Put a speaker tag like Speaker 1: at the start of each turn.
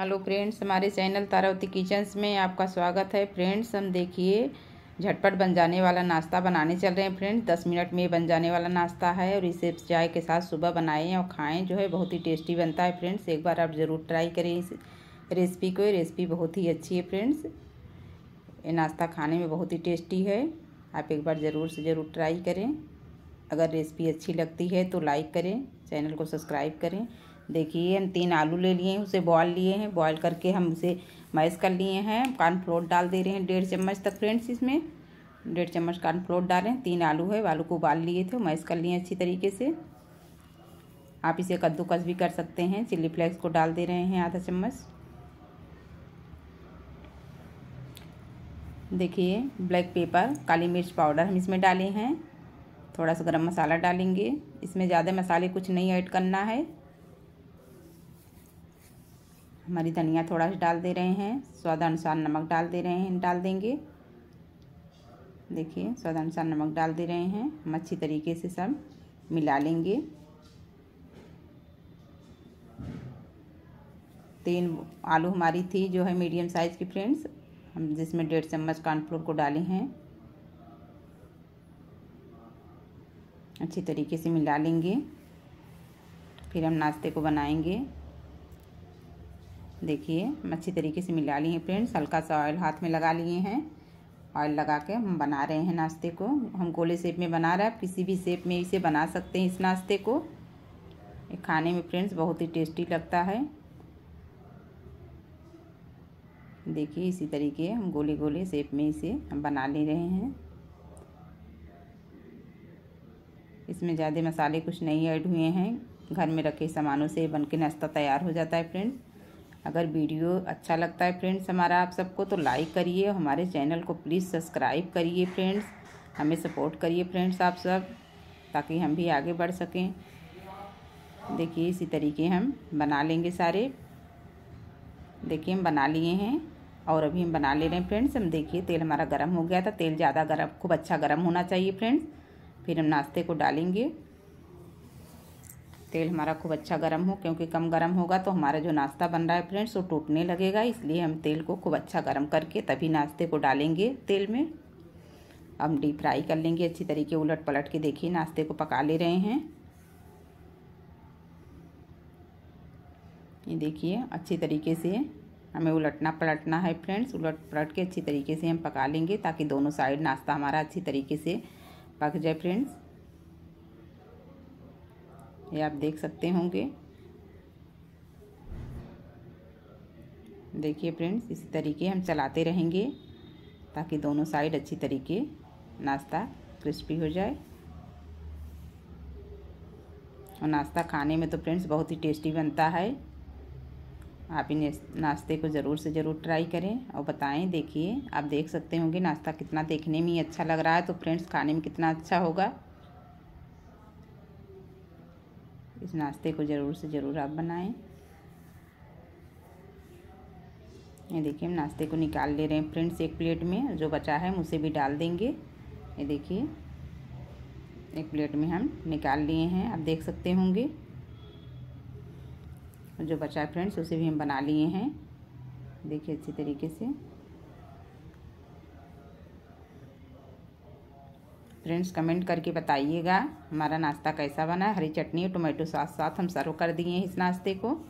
Speaker 1: hello friends हमारे channel Taravati kitchens में आपका स्वागत है फ्रेंड्स हम देखिए झटपट बन जाने वाला नाश्ता बनाने चल रहे हैं फ्रेंड्स दस मिनट में बन जाने वाला नाश्ता है और इसे चाय के साथ सुबह बनाएं और खाएं जो है बहुत ही टेस्टी बनता है फ्रेंड्स एक बार आप ज़रूर ट्राई करें इस रेसिपी को रेसिपी बहुत ही अच्छी है फ्रेंड्स ये नाश्ता खाने में बहुत ही टेस्टी है आप एक बार ज़रूर से ज़रूर ट्राई करें अगर रेसिपी अच्छी लगती है तो लाइक करें चैनल को सब्सक्राइब करें देखिए हम तीन आलू ले लिए हैं उसे बॉयल लिए हैं बॉयल करके हम उसे मैश कर लिए हैं कॉर्नफ्लोर डाल दे रहे हैं डेढ़ चम्मच तक फ्रेंड्स इसमें डेढ़ चम्मच कॉर्नफ्लोर डालें तीन आलू है आलू को उबाल लिए थे मैश कर लिए अच्छी तरीके से आप इसे कद्दूकस भी कर सकते हैं चिल्ली फ्लेक्स को डाल दे रहे हैं आधा चम्मच देखिए ब्लैक पेपर काली मिर्च पाउडर हम इसमें डाले हैं थोड़ा सा गरम मसाला डालेंगे इसमें ज़्यादा मसाले कुछ नहीं ऐड करना है हमारी धनिया थोड़ा सा डाल दे रहे हैं स्वाद अनुसार नमक डाल दे रहे हैं डाल देंगे देखिए स्वाद अनुसार नमक डाल दे रहे हैं हम अच्छी तरीके से सब मिला लेंगे तीन आलू हमारी थी जो है मीडियम साइज़ की फ्रेंड्स हम जिसमें डेढ़ चम्मच कॉर्नफ्लोर को डाले हैं अच्छी तरीके से मिला लेंगे फिर हम नाश्ते को बनाएंगे देखिए हम अच्छी तरीके से मिला लिए हैं फ्रेंड्स हल्का सा ऑयल हाथ में लगा लिए हैं ऑयल लगा के हम बना रहे हैं नाश्ते को हम गोले शेप में बना रहे हैं आप किसी भी शेप में इसे बना सकते हैं इस नाश्ते को ये खाने में फ्रेंड्स बहुत ही टेस्टी लगता है देखिए इसी तरीके हम गोले गोले शेप में इसे हम बना ले रहे हैं इसमें ज़्यादा मसाले कुछ नहीं ऐड हुए हैं घर में रखे सामानों से बन के नाश्ता तैयार हो जाता है फ्रेंड्स अगर वीडियो अच्छा लगता है फ्रेंड्स हमारा आप सबको तो लाइक करिए हमारे चैनल को प्लीज़ सब्सक्राइब करिए फ्रेंड्स हमें सपोर्ट करिए फ्रेंड्स आप सब ताकि हम भी आगे बढ़ सकें देखिए इसी तरीके हम बना लेंगे सारे देखिए हम बना लिए हैं और अभी हम बना ले रहे हैं फ्रेंड्स हम देखिए तेल हमारा गर्म हो गया था तेल ज़्यादा गर्म खूब अच्छा गर्म होना चाहिए फ्रेंड्स फिर हम नाश्ते को डालेंगे तेल हमारा खूब अच्छा गर्म हो क्योंकि कम गर्म होगा तो हमारा जो नाश्ता बन रहा है फ्रेंड्स वो टूटने लगेगा इसलिए हम तेल को खूब अच्छा गर्म करके तभी नाश्ते को डालेंगे तेल में हम डीप फ्राई कर लेंगे अच्छी तरीके उलट पलट के देखिए नाश्ते को पका ले रहे हैं ये देखिए अच्छी तरीके से हमें उलटना पलटना है फ्रेंड्स उलट पलट के अच्छी तरीके से हम पका लेंगे ताकि दोनों साइड नाश्ता हमारा अच्छी तरीके से पक जाए फ्रेंड्स ये आप देख सकते होंगे देखिए फ्रेंड्स इसी तरीके हम चलाते रहेंगे ताकि दोनों साइड अच्छी तरीके नाश्ता क्रिस्पी हो जाए और नाश्ता खाने में तो फ्रेंड्स बहुत ही टेस्टी बनता है आप इन नाश्ते को ज़रूर से ज़रूर ट्राई करें और बताएं देखिए आप देख सकते होंगे नाश्ता कितना देखने में अच्छा लग रहा है तो फ्रेंड्स खाने में कितना अच्छा होगा इस नाश्ते को ज़रूर से ज़रूर आप बनाएं ये देखिए हम नाश्ते को निकाल ले रहे हैं फ्रेंड्स एक प्लेट में जो बचा है हम उसे भी डाल देंगे ये देखिए एक प्लेट में हम निकाल लिए हैं आप देख सकते होंगे जो बचा है फ्रेंड्स उसे भी हम बना लिए हैं देखिए अच्छी तरीके से फ्रेंड्स कमेंट करके बताइएगा हमारा नाश्ता कैसा बना है हरी चटनी और टोमेटो साथ साथ हम सर्व कर दिए हैं इस नाश्ते को